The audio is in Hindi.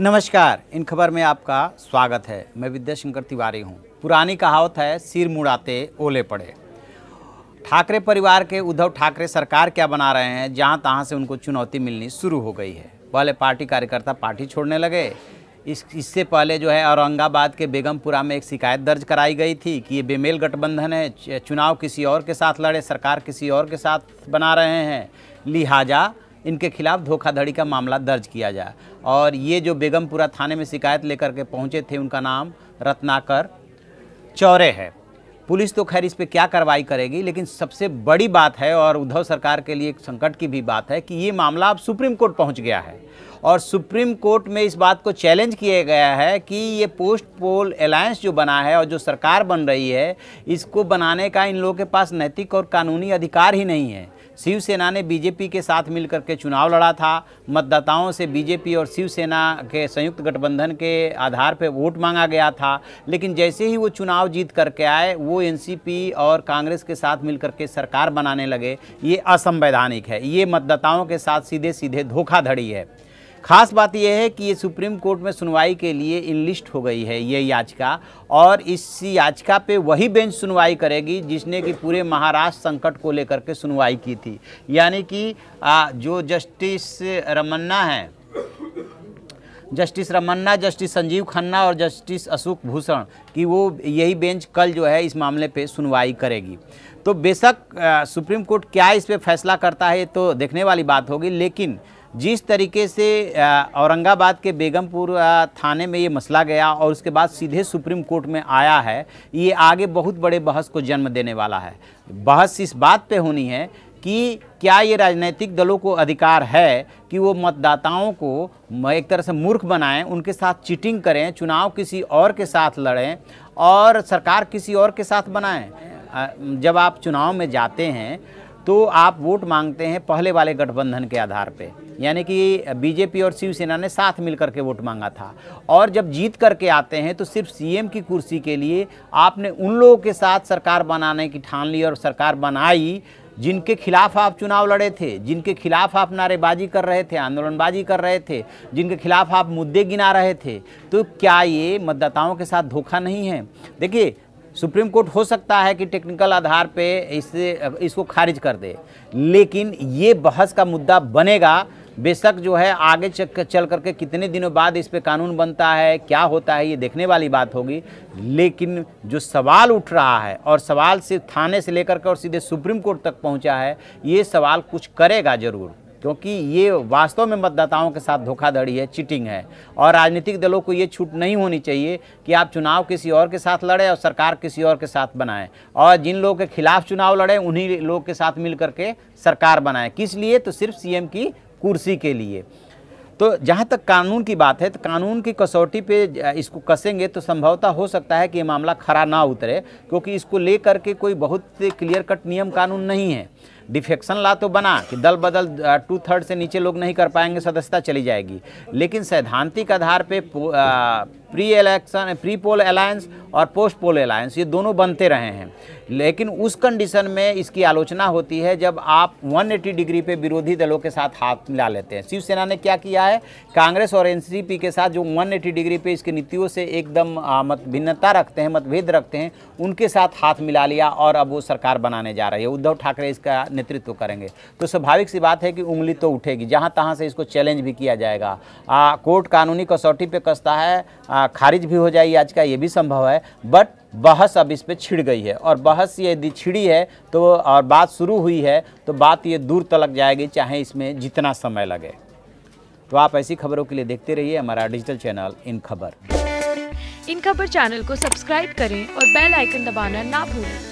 नमस्कार इन खबर में आपका स्वागत है मैं विद्याशंकर तिवारी हूँ पुरानी कहावत है सिर मुड़ाते ओले पड़े ठाकरे परिवार के उद्धव ठाकरे सरकार क्या बना रहे हैं जहाँ तहाँ से उनको चुनौती मिलनी शुरू हो गई है पहले पार्टी कार्यकर्ता पार्टी छोड़ने लगे इस इससे पहले जो है औरंगाबाद के बेगमपुरा में एक शिकायत दर्ज कराई गई थी कि ये बेमेल गठबंधन है चुनाव किसी और के साथ लड़े सरकार किसी और के साथ बना रहे हैं लिहाजा इनके खिलाफ धोखाधड़ी का मामला दर्ज किया जाए और ये जो बेगमपुरा थाने में शिकायत लेकर के पहुँचे थे उनका नाम रत्नाकर चौरे है पुलिस तो खैर इस पर क्या कार्रवाई करेगी लेकिन सबसे बड़ी बात है और उद्धव सरकार के लिए एक संकट की भी बात है कि ये मामला अब सुप्रीम कोर्ट पहुंच गया है और सुप्रीम कोर्ट में इस बात को चैलेंज किया गया है कि ये पोस्ट पोल अलायंस जो बना है और जो सरकार बन रही है इसको बनाने का इन लोगों के पास नैतिक और कानूनी अधिकार ही नहीं है शिवसेना ने बीजेपी के साथ मिलकर के चुनाव लड़ा था मतदाताओं से बीजेपी और शिवसेना के संयुक्त गठबंधन के आधार पर वोट मांगा गया था लेकिन जैसे ही वो चुनाव जीत करके आए वो एनसीपी और कांग्रेस के साथ मिलकर के सरकार बनाने लगे ये असंवैधानिक है ये मतदाताओं के साथ सीधे सीधे धोखाधड़ी है खास बात यह है कि ये सुप्रीम कोर्ट में सुनवाई के लिए इनलिस्ट हो गई है ये याचिका और इस याचिका पे वही बेंच सुनवाई करेगी जिसने कि पूरे महाराष्ट्र संकट को लेकर के सुनवाई की थी यानी कि जो जस्टिस रमन्ना है जस्टिस रमन्ना जस्टिस संजीव खन्ना और जस्टिस अशोक भूषण की वो यही बेंच कल जो है इस मामले पे सुनवाई करेगी तो बेशक सुप्रीम कोर्ट क्या इस पर फैसला करता है तो देखने वाली बात होगी लेकिन जिस तरीके से औरंगाबाद के बेगमपुर थाने में ये मसला गया और उसके बाद सीधे सुप्रीम कोर्ट में आया है ये आगे बहुत बड़े बहस को जन्म देने वाला है बहस इस बात पे होनी है कि क्या ये राजनीतिक दलों को अधिकार है कि वो मतदाताओं को एक तरह से मूर्ख बनाएं उनके साथ चीटिंग करें चुनाव किसी और के साथ लड़ें और सरकार किसी और के साथ बनाएँ जब आप चुनाव में जाते हैं तो आप वोट मांगते हैं पहले वाले गठबंधन के आधार पे यानी कि बीजेपी और शिवसेना ने साथ मिलकर के वोट मांगा था और जब जीत करके आते हैं तो सिर्फ सीएम की कुर्सी के लिए आपने उन लोगों के साथ सरकार बनाने की ठान ली और सरकार बनाई जिनके खिलाफ आप चुनाव लड़े थे जिनके खिलाफ आप नारेबाजी कर रहे थे आंदोलनबाजी कर रहे थे जिनके खिलाफ आप मुद्दे गिना रहे थे तो क्या ये मतदाताओं के साथ धोखा नहीं है देखिए सुप्रीम कोर्ट हो सकता है कि टेक्निकल आधार पे इसे इसको खारिज कर दे लेकिन ये बहस का मुद्दा बनेगा बेशक जो है आगे चल करके कितने दिनों बाद इस पर कानून बनता है क्या होता है ये देखने वाली बात होगी लेकिन जो सवाल उठ रहा है और सवाल सिर्फ थाने से लेकर के और सीधे सुप्रीम कोर्ट तक पहुंचा है ये सवाल कुछ करेगा ज़रूर क्योंकि ये वास्तव में मतदाताओं के साथ धोखाधड़ी है चीटिंग है और राजनीतिक दलों को ये छूट नहीं होनी चाहिए कि आप चुनाव किसी और के साथ लड़ें और सरकार किसी और के साथ बनाएं और जिन लोगों के खिलाफ चुनाव लड़ें उन्हीं लोग के साथ मिल करके सरकार बनाएं किस लिए तो सिर्फ सीएम की कुर्सी के लिए तो जहाँ तक कानून की बात है तो कानून की कसौटी पे इसको कसेंगे तो संभवतः हो सकता है कि ये मामला खरा ना उतरे क्योंकि इसको लेकर के कोई बहुत क्लियर कट नियम कानून नहीं है डिफेक्शन ला तो बना कि दल बदल टू थर्ड से नीचे लोग नहीं कर पाएंगे सदस्यता चली जाएगी लेकिन सैद्धांतिक आधार पर pre election pre poll alliance और पोस्ट पोल अलायंस ये दोनों बनते रहे हैं लेकिन उस कंडीशन में इसकी आलोचना होती है जब आप 180 डिग्री पे विरोधी दलों के साथ हाथ मिला लेते हैं शिवसेना ने क्या किया है कांग्रेस और एनसीपी के साथ जो 180 डिग्री पे इसकी नीतियों से एकदम मत भिन्नता रखते हैं मतभेद रखते हैं उनके साथ हाथ मिला लिया और अब वो सरकार बनाने जा रही है उद्धव ठाकरे इसका नेतृत्व करेंगे तो स्वाभाविक सी बात है कि उंगली तो उठेगी जहाँ तहाँ से इसको चैलेंज भी किया जाएगा कोर्ट कानूनी कसौटी पर कसता है खारिज भी हो जाए याचिका ये भी संभव है बट बहस अब इस पर छिड़ गई है और बहस यदि छिड़ी है तो और बात शुरू हुई है तो बात ये दूर तलक जाएगी चाहे इसमें जितना समय लगे तो आप ऐसी खबरों के लिए देखते रहिए हमारा डिजिटल चैनल इन खबर इन खबर चैनल को सब्सक्राइब करें और बेल आइकन दबाना ना भूलें